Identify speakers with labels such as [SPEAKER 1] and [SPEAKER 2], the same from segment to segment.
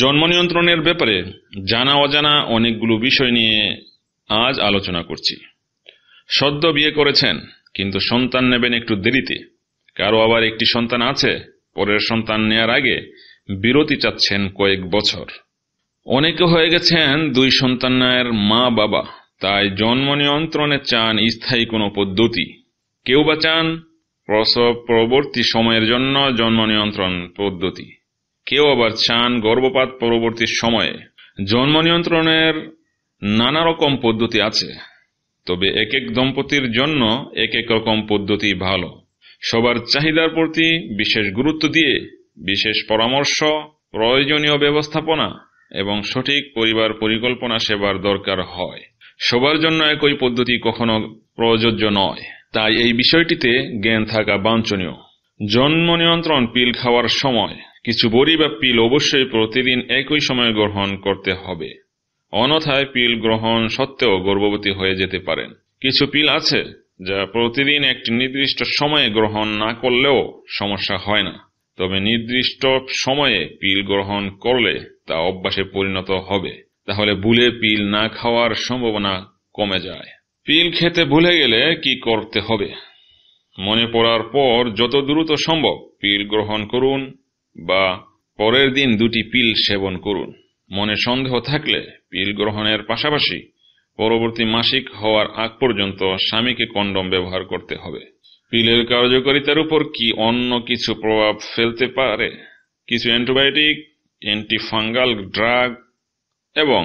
[SPEAKER 1] জন্ম নিয়ন্ত্রণের ব্যাপারে জানা অজানা অনেকগুলো বিষয় নিয়ে আজ আলোচনা করছি সদ্য বিয়ে করেছেন কিন্তু সন্তান নেবেন একটু দেরিতে কারো আবার একটি সন্তান আছে পরের সন্তান নেয়ার আগে বিরতি চাচ্ছেন কয়েক বছর অনেকে হয়ে গেছেন দুই সন্তানের মা বাবা তাই জন্ম নিয়ন্ত্রণে চান স্থায়ী কোনো পদ্ধতি কেউ বা চান প্রসব পরবর্তী সময়ের জন্য জন্ম নিয়ন্ত্রণ পদ্ধতি কেউ আবার চান গর্ভপাত পরবর্তী সময়ে জন্ম নিয়ন্ত্রণের নানা রকম পদ্ধতি আছে তবে এক এক দম্পতির জন্য এক এক রকম পদ্ধতি ভালো সবার চাহিদার প্রতি বিশেষ গুরুত্ব দিয়ে বিশেষ পরামর্শ প্রয়োজনীয় ব্যবস্থাপনা এবং সঠিক পরিবার পরিকল্পনা সেবার দরকার হয় সবার জন্য একই পদ্ধতি কখনো প্রযোজ্য নয় তাই এই বিষয়টিতে জ্ঞান থাকা বাঞ্ছনীয় জন্ম নিয়ন্ত্রণ পিল খাওয়ার সময় কিছু বড়ি বা পিল অবশ্যই প্রতিদিন একই সময়ে গ্রহণ করতে হবে অনথায় পিল গ্রহণ সত্ত্বেও গর্ভবতী হয়ে যেতে পারেন কিছু পিল আছে যা প্রতিদিন একটি নির্দিষ্ট সময়ে গ্রহণ না করলেও সমস্যা হয় না তবে নির্দিষ্ট সময়ে পিল গ্রহণ করলে তা অভ্যাসে পরিণত হবে তাহলে ভুলে পিল না খাওয়ার সম্ভাবনা কমে যায় পিল খেতে ভুলে গেলে কি করতে হবে মনে পড়ার পর যত দ্রুত সম্ভব পিল গ্রহণ করুন বা পরের দিন দুটি পিল সেবন করুন মনে সন্দেহ থাকলে পিল গ্রহণের পাশাপাশি পরবর্তী মাসিক হওয়ার আগ পর্যন্ত স্বামীকে কন্ডম ব্যবহার করতে হবে পিলের কার্যকারিতার উপর কি অন্য কিছু প্রভাব ফেলতে পারে কিছু অ্যান্টিবায়োটিক অ্যান্টিফাঙ্গাল ড্রাগ এবং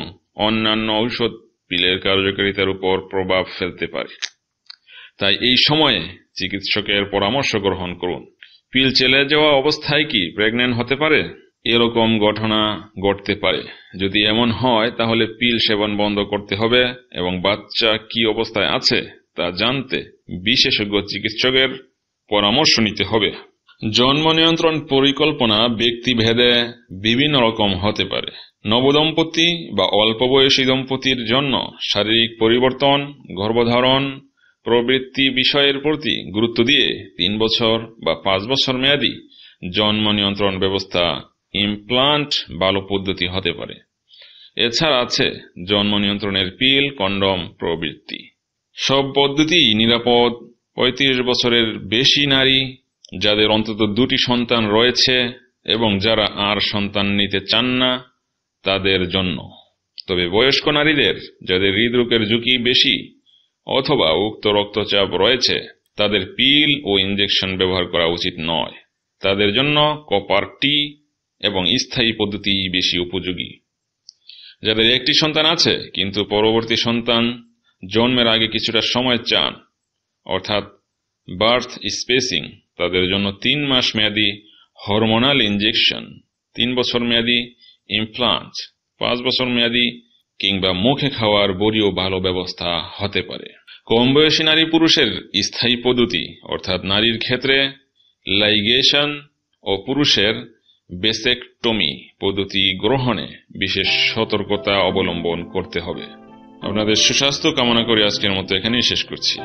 [SPEAKER 1] অন্যান্য ঔষধ পিলের কার্যকারিতার উপর প্রভাব ফেলতে পারে তাই এই সময়ে চিকিৎসকের পরামর্শ গ্রহণ করুন পিল চেলে যাওয়া অবস্থায় কি প্রেগনেন্ট হতে পারে এরকম ঘটনা ঘটতে পারে যদি এমন হয় তাহলে পিল সেবন বন্ধ করতে হবে এবং বাচ্চা কি অবস্থায় আছে তা জানতে বিশেষজ্ঞ চিকিৎসকের পরামর্শ নিতে হবে জন্ম নিয়ন্ত্রণ পরিকল্পনা ব্যক্তিভেদে বিভিন্ন রকম হতে পারে নবদম্পতি বা অল্প বয়সী দম্পতির জন্য শারীরিক পরিবর্তন গর্ভধারণ প্রবৃত্তি বিষয়ের প্রতি গুরুত্ব দিয়ে তিন বছর বা পাঁচ বছর মেয়াদি জন্ম নিয়ন্ত্রণ ব্যবস্থা ইমপ্লান্ট ভালো পদ্ধতি হতে পারে এছাড়া আছে জন্ম নিয়ন্ত্রণের পিল কন্ডম প্রবৃত্তি সব পদ্ধতি নিরাপদ পঁয়ত্রিশ বছরের বেশি নারী যাদের অন্তত দুটি সন্তান রয়েছে এবং যারা আর সন্তান নিতে চান না তাদের জন্য তবে বয়স্ক নারীদের যাদের হৃদরোগের ঝুঁকি বেশি অথবা উক্ত রক্তচাপ রয়েছে তাদের পিল ও ইঞ্জেকশন ব্যবহার করা উচিত নয় তাদের জন্য কপার টি এবং স্থায়ী পদ্ধতি বেশি উপযোগী যাদের একটি সন্তান আছে কিন্তু পরবর্তী সন্তান জন্মের আগে কিছুটা সময় চান অর্থাৎ বার্থ স্পেসিং তাদের জন্য তিন মাস মেয়াদী হরমোনাল ইঞ্জেকশন তিন বছর মেয়াদী ইমপ্লান্ট পাঁচ বছর মেয়াদী কিংবা মুখে খাওয়ার বড়িও ভালো ব্যবস্থা হতে পারে কম বয়সী নারী পুরুষের স্থায়ী পদ্ধতি অর্থাৎ নারীর ক্ষেত্রে লাইগেশন ও পুরুষের বেসেকটমি পদ্ধতি গ্রহণে বিশেষ সতর্কতা অবলম্বন করতে হবে আপনাদের সুস্বাস্থ্য কামনা করে আজকের মতো এখানেই শেষ করছি